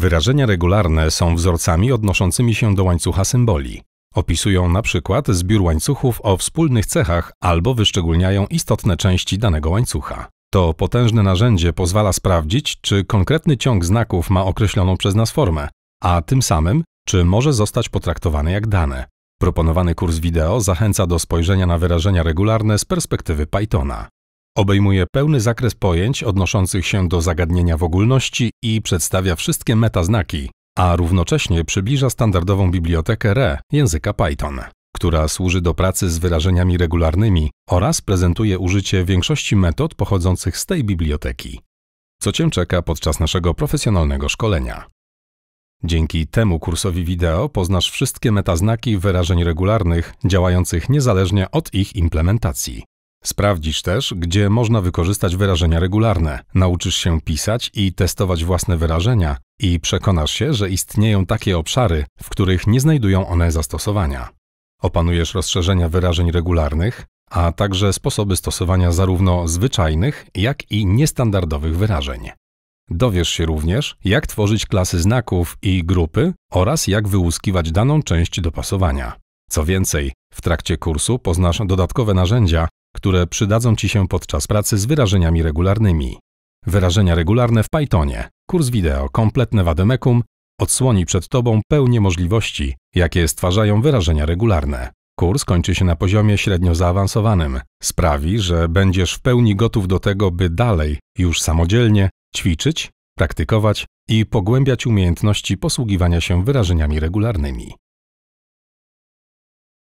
Wyrażenia regularne są wzorcami odnoszącymi się do łańcucha symboli. Opisują na przykład zbiór łańcuchów o wspólnych cechach albo wyszczególniają istotne części danego łańcucha. To potężne narzędzie pozwala sprawdzić, czy konkretny ciąg znaków ma określoną przez nas formę, a tym samym, czy może zostać potraktowany jak dane. Proponowany kurs wideo zachęca do spojrzenia na wyrażenia regularne z perspektywy Pythona. Obejmuje pełny zakres pojęć odnoszących się do zagadnienia w ogólności i przedstawia wszystkie metaznaki, a równocześnie przybliża standardową bibliotekę RE języka Python, która służy do pracy z wyrażeniami regularnymi oraz prezentuje użycie większości metod pochodzących z tej biblioteki, co Cię czeka podczas naszego profesjonalnego szkolenia. Dzięki temu kursowi wideo poznasz wszystkie metaznaki wyrażeń regularnych działających niezależnie od ich implementacji. Sprawdzisz też, gdzie można wykorzystać wyrażenia regularne, nauczysz się pisać i testować własne wyrażenia i przekonasz się, że istnieją takie obszary, w których nie znajdują one zastosowania. Opanujesz rozszerzenia wyrażeń regularnych, a także sposoby stosowania zarówno zwyczajnych, jak i niestandardowych wyrażeń. Dowiesz się również, jak tworzyć klasy znaków i grupy oraz jak wyłuskiwać daną część dopasowania. Co więcej, w trakcie kursu poznasz dodatkowe narzędzia, które przydadzą Ci się podczas pracy z wyrażeniami regularnymi. Wyrażenia regularne w Pythonie, kurs wideo Kompletne Wademekum odsłoni przed Tobą pełnię możliwości, jakie stwarzają wyrażenia regularne. Kurs kończy się na poziomie średnio zaawansowanym. Sprawi, że będziesz w pełni gotów do tego, by dalej, już samodzielnie, ćwiczyć, praktykować i pogłębiać umiejętności posługiwania się wyrażeniami regularnymi.